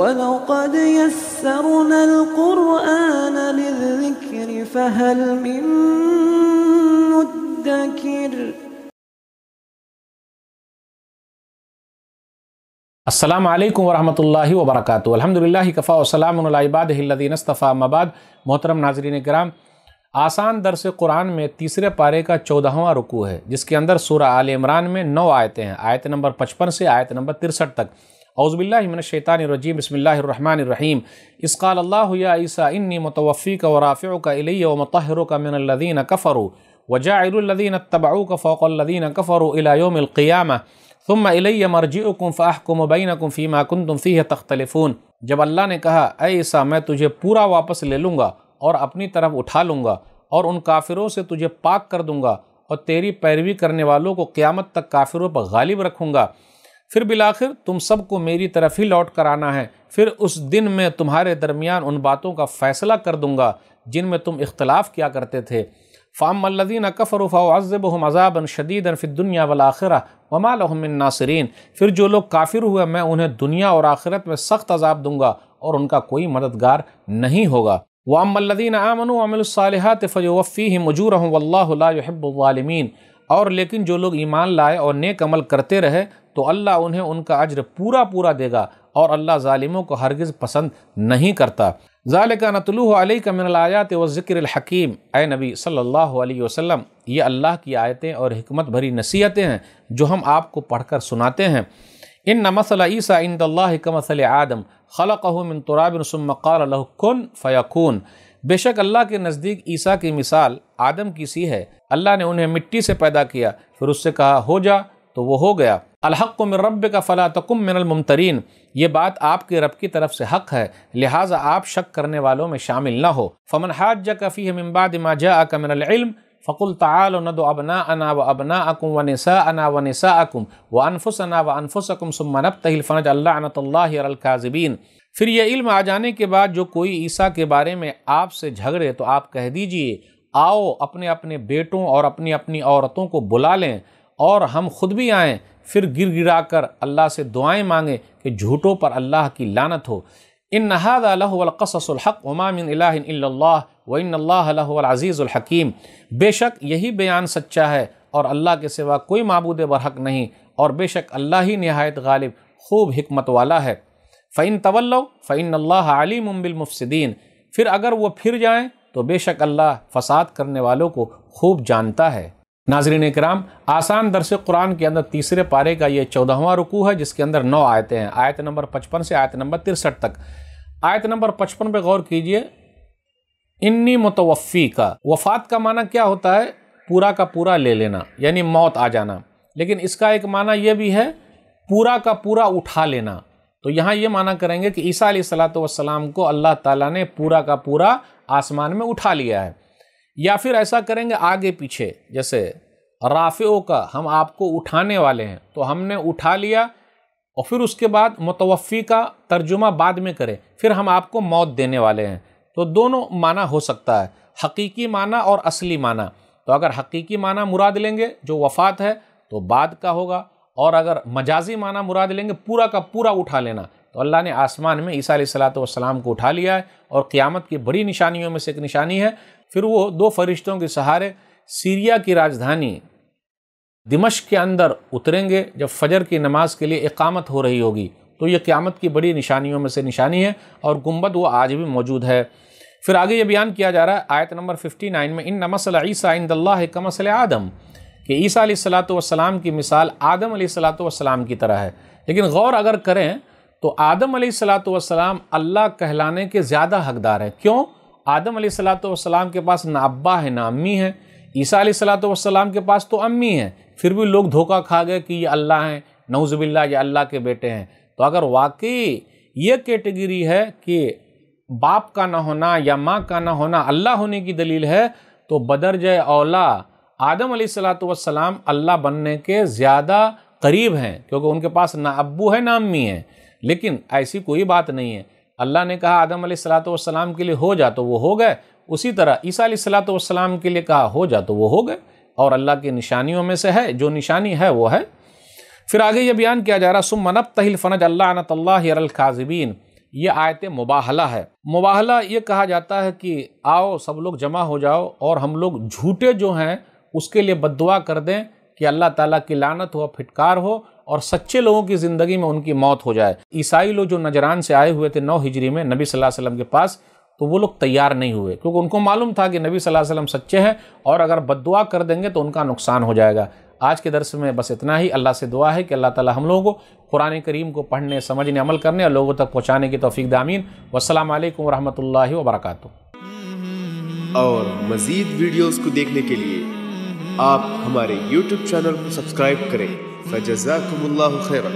ولقد يسرنا القرآن للذكر فهل من مدكر असलम वरहमल वबरक अलहमदिल्ला कफ़ा वसलामबादीनस्तफ़ा मबाद मोहतरम नाजरीन कराम आसान दरस कुरान में तीसरे पारे का चौदहवां रुकू है जिसके अंदर सूर्य आल इमरान में नौ आयतें हैं आयत नंबर पचपन से आयत नंबर तिरसठ तक अउज़बिल्लिमिनशैतानरजीम बसमीम इसक़ाल्लासा इन्नी मतवफ़ी का वराफ़ियों का इलैय व मतहर का मिनल्लिन कफ़रू वजायरदीन तबाऊ का फ़ौक़ल्लिन कफ़रू इलायोमिलक़ियाम तुम इलैय मरजीकुम फ़ाहकुम बैनकुम फ़ीमा कुन तुम फ़ी तख्तलफून जब अल्लाह ने कहा ऐसा मैं तुझे पूरा वापस ले लूँगा और अपनी तरफ उठा लूँगा और उन काफिरों से तुझे पाक कर दूँगा और तेरी पैरवी करने वालों को क़्यामत तक काफिरों पर गालिब रखूँगा फिर बिलाखिर तुम सबको मेरी तरफ ही लौट कर आना है फिर उस दिन मैं तुम्हारे दरमियान उन बातों का फ़ैसला कर दूँगा जिनमें तुम इख्तलाफ किया करते थे फ़ाम अल्लदीन कफ़रफ़ाज़ब हम अजाबन दुनिया वाल वलाखिर वमालमिन नासरीन फिर जो लोग काफिर हुए मैं उन्हें दुनिया और आखिरत में सख्त अजाब दूँगा और उनका कोई मददगार नहीं होगा वाम वामल्लिन आमन वफ़ी फ़जोफ़ी मजूर हूँ वल्लाबालमीन और लेकिन जो लोग ईमान लाए और नेक अमल करते रहे तो अल्लाह उन्हें उनका अज्र पूरा पूरा देगा और अल्लाह ालिमों को हरगिज़ पसंद नहीं करता ज़ाल का नतलूल कमिनयात व ज़िक्रहकीम ए नबी सल्ला वसम ये अल्लाह की आयतें और हमत भरी नसीहतें हैं जो हम आपको पढ़ कर सुनाते हैं इन नमसल ईसा इंदल्ला कमसल आदम खलक़ मिन तुराबिन सुमक़ाल फ़यकून बेशक अल्लाह के नज़दीक ईसा की मिसाल आदम की सी है अल्लाह ने उन्हें मिट्टी से पैदा किया फिर उससे कहा हो जा तो वो हो गया अलहक मिन रब का फ़ला तकुम मिनलमतरीन ये बात आपके रब की तरफ से हक है लिहाजा आप शक करने वालों में शामिल ना हो फमन हाज जफ़ी मिम्बाद माजा का मिनल फ़कुल ताल नद अबना अना व अबना अकुम व नसा अना व नसा अकुम व अनफुस अना व अनफुस अकुम सुमनब तहिलफ़नज अल्लाकाजबीन फिर यह इल्म आ जाने के बाद जो कोई ईसा के बारे में आपसे झगड़े तो आप कह दीजिए आओ अपने अपने बेटों और अपनी अपनी औरतों को बुला लें और हम खुद भी आएँ फिर गिर गिरा कर अल्लाह से दुआएँ मांगें कि झूठों पर अल्लाह की लानत हो इन नहादाक़ससहक़ उमामिन व इन अल्लाज़ीज़ुलहकीम बेशक यही बयान सच्चा है और अल्लाह के सिवा कोई मबूद बरहक नहीं और बेशक अल्लाह ही नहायत गालिब खूब हमत वाला है फ़ैन तवल्लो फ़ैन अल्लाह आलिम बिलमुफसदीन फिर अगर वह फिर जाएँ तो बेशक अल्लाह फ़साद करने वालों को खूब जानता है नाजरीन कराम आसान दरस कुरान के अंदर तीसरे पारे का ये चौदहवा रुकू है जिसके अंदर नौ आयतें हैं आयत नंबर पचपन से आयत नंबर तिरसठ तक आयत नंबर पचपन पर गौर कीजिए इन्नी मुतवफ़ी का वफात का माना क्या होता है पूरा का पूरा ले लेना यानी मौत आ जाना लेकिन इसका एक माना यह भी है पूरा का पूरा उठा लेना तो यहाँ ये माना करेंगे कि ईसा सलात वसलाम को अल्लाह ताला ने पूरा का पूरा आसमान में उठा लिया है या फिर ऐसा करेंगे आगे पीछे जैसे राफ़ियों का हम आपको उठाने वाले हैं तो हमने उठा लिया और फिर उसके बाद मुतवफ़ी का तर्जुमा बाद में करें फिर हम आपको मौत देने वाले हैं तो दोनों माना हो सकता है हकीकी माना और असली माना तो अगर हकीकी माना मुराद लेंगे जो वफ़ात है तो बाद का होगा और अगर मजाजी माना मुराद लेंगे पूरा का पूरा उठा लेना तो अल्लाह ने आसमान में ईसा सलाम को उठा लिया है और क़्यामत की बड़ी निशानियों में से एक निशानी है फिर वो दो फरिश्तों के सहारे सीरिया की राजधानी दिमश के अंदर उतरेंगे जब फजर की नमाज के लिए इकामत हो रही होगी तो ये क़्यामत की बड़ी निशानियों में से निशानी है और गुम्बद वो आज भी मौजूद है फिर आगे ये बयान किया जा रहा है आयत नंबर 59 में इन नमसल ईसा इंदल्ला कमसल आदम कि ईसा सलात की मिसाल आदम सलात की तरह है लेकिन गौर अगर करें तो आदम वसलाम अल्लाह कहलाने के ज़्यादा हकदार हैं क्यों आदम वसलाम के पास ना अब्बा है ना अम्मी है ईसा सलाम के पास तो अम्मी है फिर भी लोग धोखा खा गए कि ये अल्लाह हैं नौज़बिल्ला ये अल्लाह के बेटे हैं तो अगर वाकई ये कैटेगरी है कि बाप का ना होना या माँ का ना होना अल्लाह होने की दलील है तो बदर जय औला आदम वसलाम अल्लाह बनने के ज़्यादा करीब हैं क्योंकि उनके पास ना अबू है ना अम्मी है लेकिन ऐसी कोई बात नहीं है अल्लाह ने कहा आदम सलाम के लिए हो जा तो वो हो गए उसी तरह ईसा सलाम के लिए कहा हो जा तो वो हो गए और अल्लाह की निशानियों में से है जो निशानी है वो है फिर आगे ये बयान किया जा रहा सुम मनब तहिल फ़नज अल्लाजबीन ये आयत मुबाहला है मुबाहला ये कहा जाता है कि आओ सब लोग जमा हो जाओ और हम लोग झूठे जो हैं उसके लिए बद कर दें कि अल्लाह ताला की लानत हो फिटकार हो और सच्चे लोगों की ज़िंदगी में उनकी मौत हो जाए ईसाई लोग जो नजरान से आए हुए थे नौ हिजरी में नबी सल्लल्लाहु अलैहि वसल्लम के पास तो वो लोग तैयार नहीं हुए क्योंकि उनको मालूम था कि नबी सल्लल्लाहु अलैहि वसल्लम सच्चे हैं और अगर बददुआ कर देंगे तो उनका नुकसान हो जाएगा आज के दर्स में बस इतना ही अल्लाह से दुआ है कि अल्लाह ताला हम लोगों को कुरान करीम को पढ़ने समझने अमल करने और लोगों तक पहुँचाने की तोफ़ी दामीन वालकम वरहमल वबरक और मज़ीद वीडियोज़ को देखने के लिए आप हमारे यूट्यूब चैनल को सब्सक्राइब करें فجزاكم الله خيرا